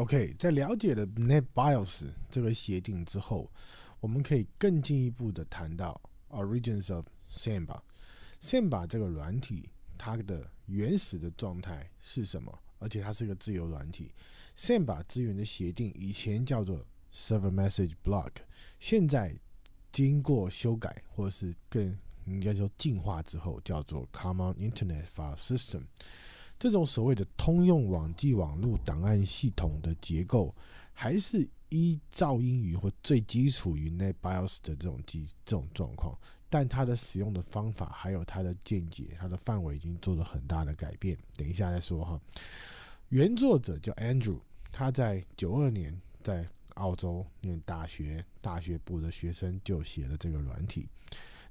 OK，在了解了 NetBIOS 这个协定之后，我们可以更进一步的谈到 Origins of SAMBA。SAMBA 这个软体它的原始的状态是什么？而且它是一个自由软体。SAMBA 资源的协定以前叫做 Server Message Block，现在经过修改或者是更应该说进化之后，叫做 Common Internet File System。这种所谓的通用网际网络档案系统的结构，还是依照英语或最基础于 Netbios 的这种基这种状况，但它的使用的方法还有它的见解、它的范围已经做了很大的改变。等一下再说哈。原作者叫 Andrew，他在九二年在澳洲念大学，大学部的学生就写了这个软体。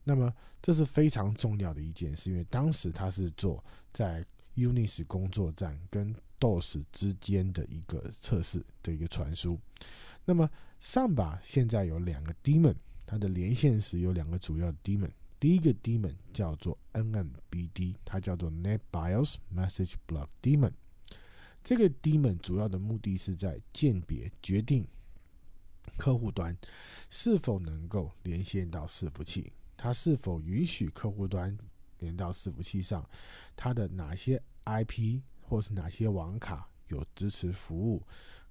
那么这是非常重要的一件事，因为当时他是做在。Unix 工作站跟 DOS 之间的一个测试的一个传输。那么上吧，现在有两个 daemon，它的连线时有两个主要 daemon。第一个 daemon 叫做 NMBD，它叫做 Netbios Message Block daemon。这个 daemon 主要的目的是在鉴别、决定客户端是否能够连线到伺服器，它是否允许客户端。连到伺服器上，它的哪些 IP 或是哪些网卡有支持服务？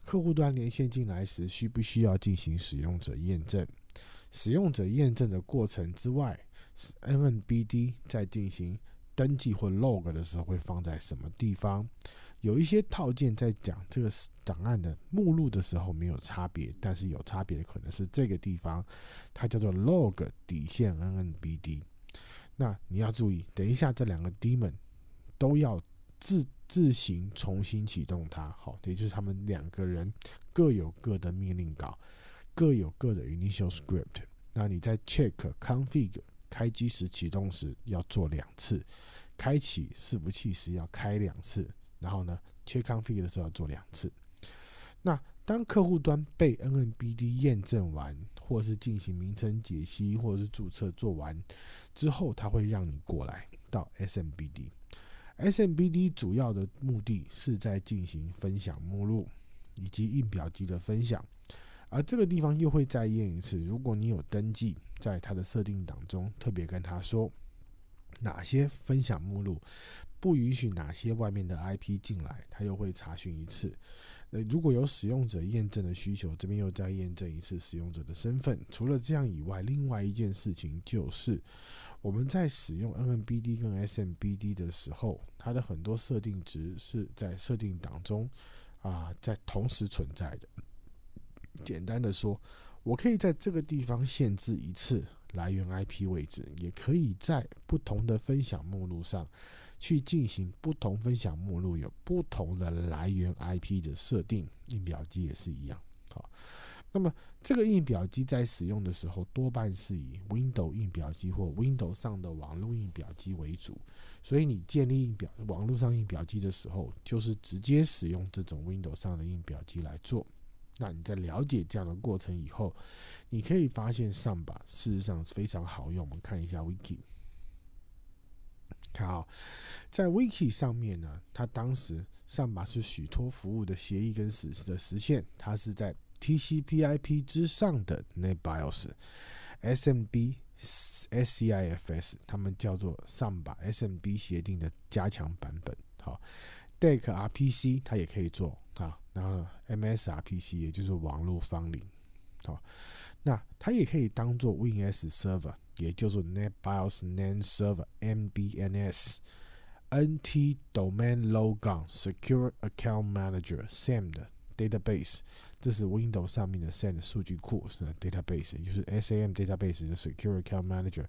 客户端连线进来时，需不需要进行使用者验证？使用者验证的过程之外，NMBD 在进行登记或 log 的时候会放在什么地方？有一些套件在讲这个档案的目录的时候没有差别，但是有差别的可能是这个地方，它叫做 log 底线 NMBD。那你要注意，等一下这两个 d e m o n 都要自自行重新启动它，好，也就是他们两个人各有各的命令稿，各有各的 initial script。那你在 check config 开机时启动时要做两次，开启伺服器时要开两次，然后呢 check config 的时候要做两次。那当客户端被 N M B D 验证完，或是进行名称解析，或者是注册做完之后，他会让你过来到 S M B D。S M B D 主要的目的是在进行分享目录以及印表机的分享，而这个地方又会再验一次。如果你有登记在它的设定档中，特别跟他说哪些分享目录不允许哪些外面的 I P 进来，他又会查询一次。如果有使用者验证的需求，这边又再验证一次使用者的身份。除了这样以外，另外一件事情就是，我们在使用 NMBD 跟 SMBD 的时候，它的很多设定值是在设定档中啊，在同时存在的。简单的说，我可以在这个地方限制一次来源 IP 位置，也可以在不同的分享目录上。去进行不同分享目录有不同的来源 IP 的设定，印表机也是一样。好，那么这个印表机在使用的时候，多半是以 Windows 印表机或 Windows 上的网络印表机为主。所以你建立印表网络上印表机的时候，就是直接使用这种 Windows 上的印表机来做。那你在了解这样的过程以后，你可以发现上吧，事实上非常好用。我们看一下 Wiki。看啊，在 Wiki 上面呢，它当时上把是许多服务的协议跟实施的实现，它是在 TCP/IP 之上的那把钥匙，SMB、SCIFS，它们叫做上把 SMB 协定的加强版本。好，DEC RPC 它也可以做啊，然后 MSRPC 也就是网络方领，好，那它也可以当做 WinS Server。也就是 NetBIOS Name Server (MBNS)、NT Domain Logon、Secure Account Manager (SAM) Database，这是 Windows 上面的 SAM 数据库，Database 是也就是 SAM Database 的 Secure Account Manager，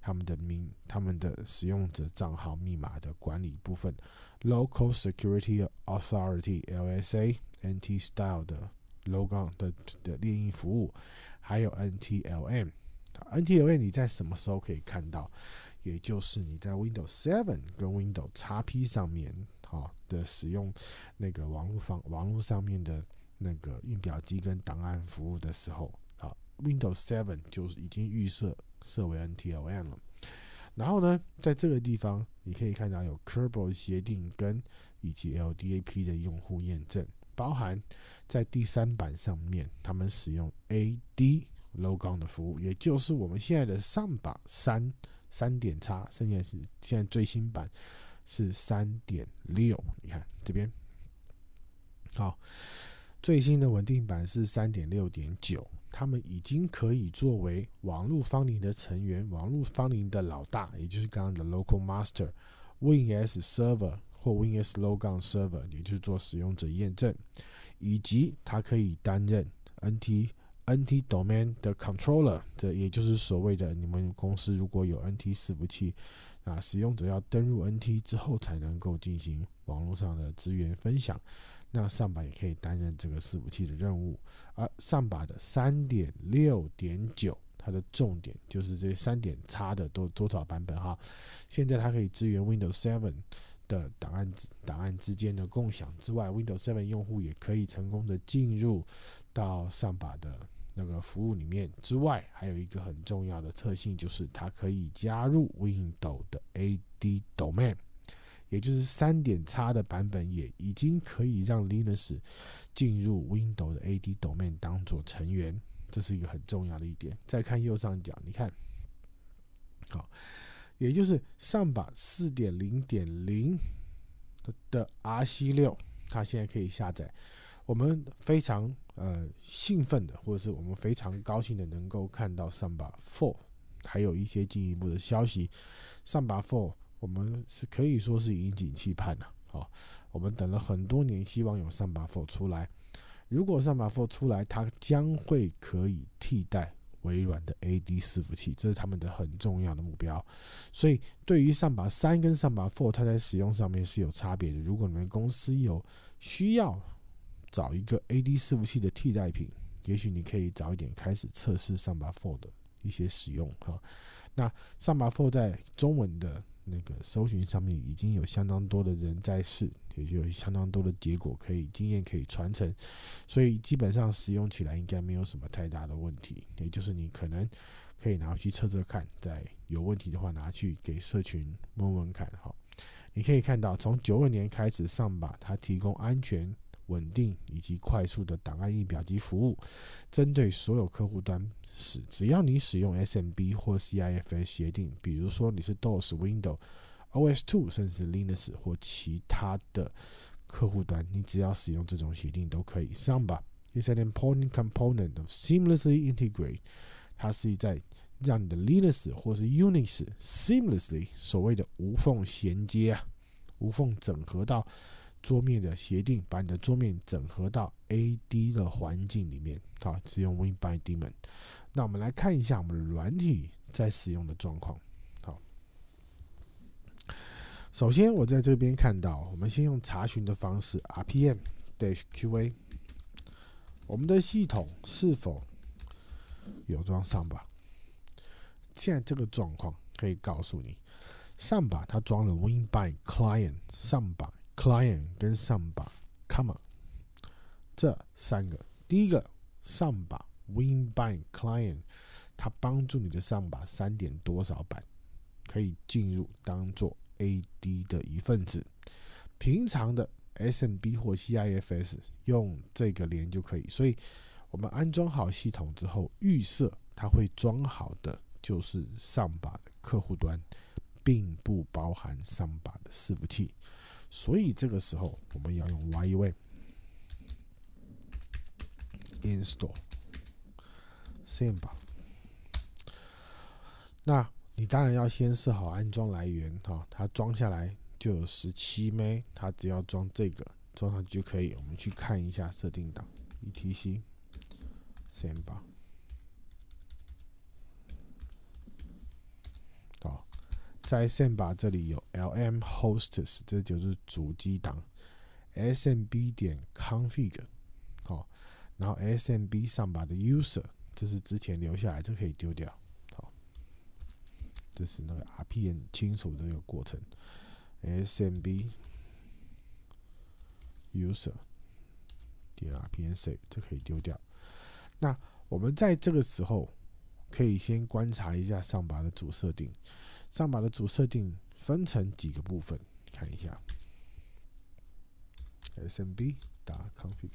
他们的名，他们的使用者账号密码的管理部分，Local Security Authority (LSA) NT Style 的 Logon 的的猎鹰服务，还有 NTLM。NTLM 你在什么时候可以看到？也就是你在 Windows 7跟 Windows XP 上面，哈的使用那个网络方网络上面的那个印表机跟档案服务的时候，啊，Windows 7就已经预设设为 NTLM 了。然后呢，在这个地方你可以看到有 k e r b e l 协定跟以及 LDAP 的用户验证，包含在第三版上面，他们使用 AD。Logon 的服务，也就是我们现在的上把三三点叉，剩下是现在最新版是三点六。你看这边，好，最新的稳定版是三点六点九。他们已经可以作为网络方林的成员，网络方林的老大，也就是刚刚的 Local Master、WinS Server 或 WinS Logon Server，也就是做使用者验证，以及它可以担任 NT。NT domain 的 controller，这也就是所谓的你们公司如果有 NT 伺服器，啊，使用者要登入 NT 之后才能够进行网络上的资源分享。那上把也可以担任这个伺服器的任务。而上把的三点六点九，它的重点就是这三点差的多多少版本哈。现在它可以支援 Windows Seven 的档案档案之间的共享之外，Windows Seven 用户也可以成功的进入到上把的。那个服务里面之外，还有一个很重要的特性，就是它可以加入 Windows 的 AD Domain，也就是三点叉的版本也已经可以让 Linux 进入 Windows 的 AD Domain 当做成员，这是一个很重要的一点。再看右上角，你看，好，也就是上把四点零点零的 RC 六，它现在可以下载。我们非常呃兴奋的，或者是我们非常高兴的，能够看到上把 Four，还有一些进一步的消息。上把 Four，我们是可以说是引颈期盼了。哦，我们等了很多年，希望有上把 Four 出来。如果上把 Four 出来，它将会可以替代微软的 AD 伺服器，这是他们的很重要的目标。所以，对于上把三跟上把 Four，它在使用上面是有差别的。如果你们公司有需要，找一个 A D 伺服器的替代品，也许你可以早一点开始测试上吧 For 的一些使用哈。那上吧 For 在中文的那个搜寻上面已经有相当多的人在试，也有相当多的结果可以经验可以传承，所以基本上使用起来应该没有什么太大的问题。也就是你可能可以拿去测测看，在有问题的话拿去给社群问问看哈。你可以看到从九二年开始上吧，它提供安全。稳定以及快速的档案映表及服务，针对所有客户端使，只要你使用 SMB 或 CIFS 协定，比如说你是 DOS、Windows、OS2 甚至 Linux 或其他的客户端，你只要使用这种协定都可以。Samba is an important component of seamlessly integrate，它是在让你的 Linux 或是 Unix seamlessly 所谓的无缝衔接啊，无缝整合到。桌面的协定，把你的桌面整合到 AD 的环境里面。好，使用 Win By Demon。那我们来看一下我们的软体在使用的状况。好，首先我在这边看到，我们先用查询的方式，RPM dash QA，我们的系统是否有装上吧？现在这个状况可以告诉你，上吧，它装了 Win By Client 上吧。Client 跟上把 c o m e on，这三个，第一个上把 w i n b y Client，它帮助你的上把三点多少版可以进入，当做 AD 的一份子。平常的 SNB 或 CIFS 用这个连就可以。所以我们安装好系统之后，预设它会装好的就是上把的客户端，并不包含上把的伺服器。所以这个时候，我们要用 y w a Install Simba。那你当然要先设好安装来源哈，它装下来就有十七枚，它只要装这个，装上就可以。我们去看一下设定档，Etc Simba。在线吧，这里有 L M hosts，这就是主机档 S M B 点 config 好，然后 S M B 上把的 user 这是之前留下来，这可以丢掉好。这是那个 R P N 清除的这个过程。S M B user 点 R P N s a v e 这可以丢掉。那我们在这个时候可以先观察一下上把的主设定。上把的主设定分成几个部分，看一下。SMB 打 config，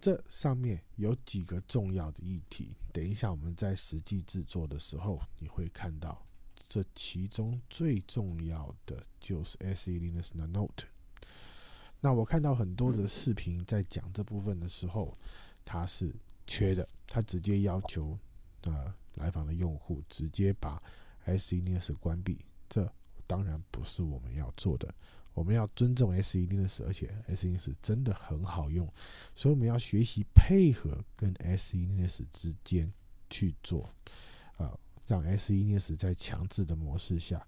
这上面有几个重要的议题。等一下我们在实际制作的时候，你会看到这其中最重要的就是 S 一 n 的那 note。那我看到很多的视频在讲这部分的时候，它是缺的，它直接要求呃。来访的用户直接把 s 1 n i s s 关闭，这当然不是我们要做的。我们要尊重 S1NESS，而且 S1NESS 真的很好用，所以我们要学习配合跟 S1NESS 之间去做，啊，让 S1NESS 在强制的模式下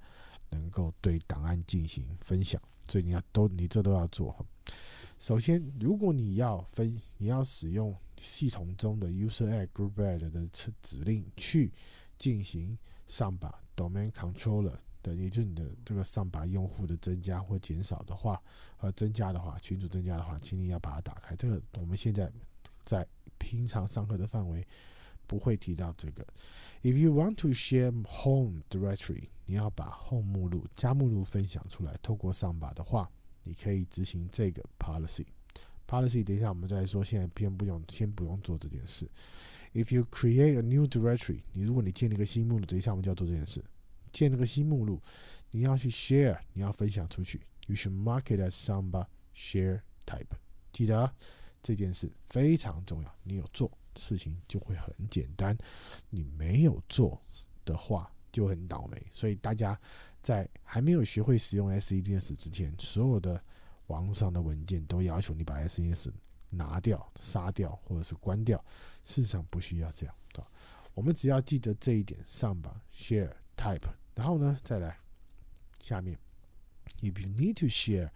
能够对档案进行分享。所以你要都，你这都要做。首先，如果你要分，你要使用系统中的 user add group add 的指令去进行上把 domain controller 的，也就是你的这个上把用户的增加或减少的话，和增加的话，群组增加的话，请你要把它打开。这个我们现在在平常上课的范围不会提到这个。If you want to share home directory，你要把 home 目录加目录分享出来，透过上把的话。你可以执行这个 policy，policy 等一下我们再说，现在先不用，先不用做这件事。If you create a new directory，你如果你建立一个新目录，等一下我们就要做这件事，建立个新目录，你要去 share，你要分享出去。You should mark it as somebody share type，记得这件事非常重要，你有做事情就会很简单，你没有做的话。就很倒霉，所以大家在还没有学会使用 SEDS 之前，所有的网络上的文件都要求你把 SEDS 拿掉、杀掉或者是关掉。事实上不需要这样，我们只要记得这一点。上吧，share type，然后呢再来下面。If you need to share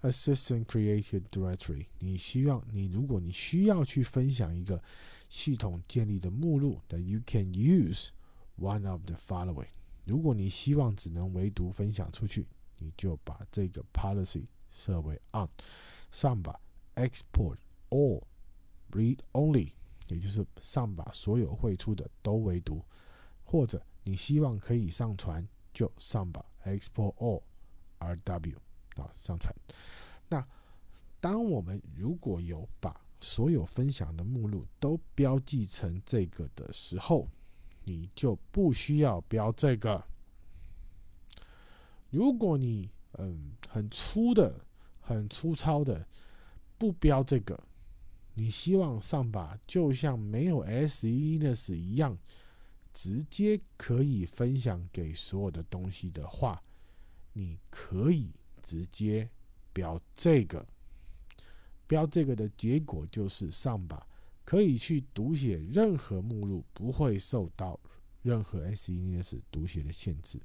a system created directory，你希望你如果你需要去分享一个系统建立的目录 t h a t y o u can use。One of the following。如果你希望只能唯独分享出去，你就把这个 policy 设为 on，上把 export all read only，也就是上把所有会出的都唯独，或者你希望可以上传，就上把 export all rw 啊上传。那当我们如果有把所有分享的目录都标记成这个的时候，你就不需要标这个。如果你嗯很粗的、很粗糙的，不标这个，你希望上把就像没有 s E n u s 一样，直接可以分享给所有的东西的话，你可以直接标这个。标这个的结果就是上把。可以去读写任何目录，不会受到任何 S E S 读写的限制。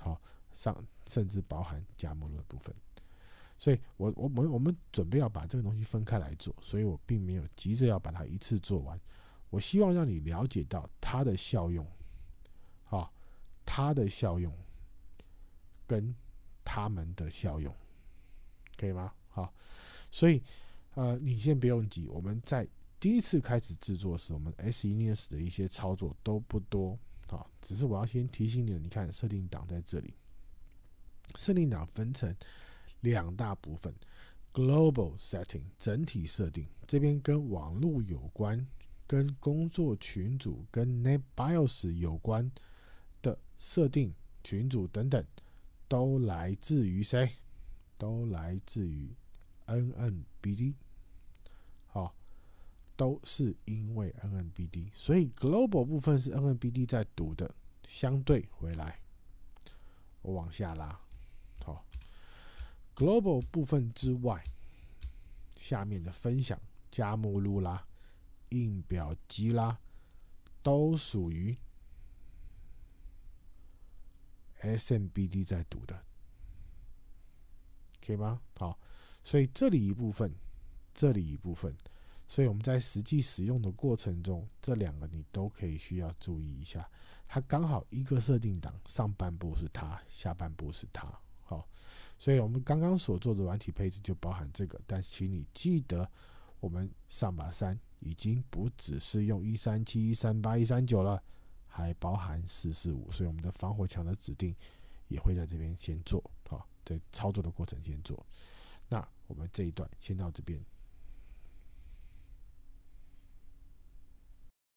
好，上甚至包含加目录的部分。所以，我我我们我们准备要把这个东西分开来做，所以我并没有急着要把它一次做完。我希望让你了解到它的效用，好，它的效用跟他们的效用，可以吗？好，所以，呃，你先不用急，我们再。第一次开始制作时，我们 S1NS 的一些操作都不多啊。只是我要先提醒你，你看设定档在这里。设定档分成两大部分：Global Setting 整体设定，这边跟网络有关、跟工作群组、跟 Net BIOS 有关的设定、群组等等，都来自于谁？都来自于 NMBD。都是因为 n n b d 所以 Global 部分是 n n b d 在读的。相对回来，我往下拉，好。Global 部分之外，下面的分享、加目录啦、印表机啦，都属于 SMBD 在读的，可以吗？好，所以这里一部分，这里一部分。所以我们在实际使用的过程中，这两个你都可以需要注意一下。它刚好一个设定档上半部是它，下半部是它。好，所以我们刚刚所做的软体配置就包含这个。但请你记得，我们上把三已经不只是用一三七、一三八、一三九了，还包含四四五。所以我们的防火墙的指定也会在这边先做。好，在操作的过程先做。那我们这一段先到这边。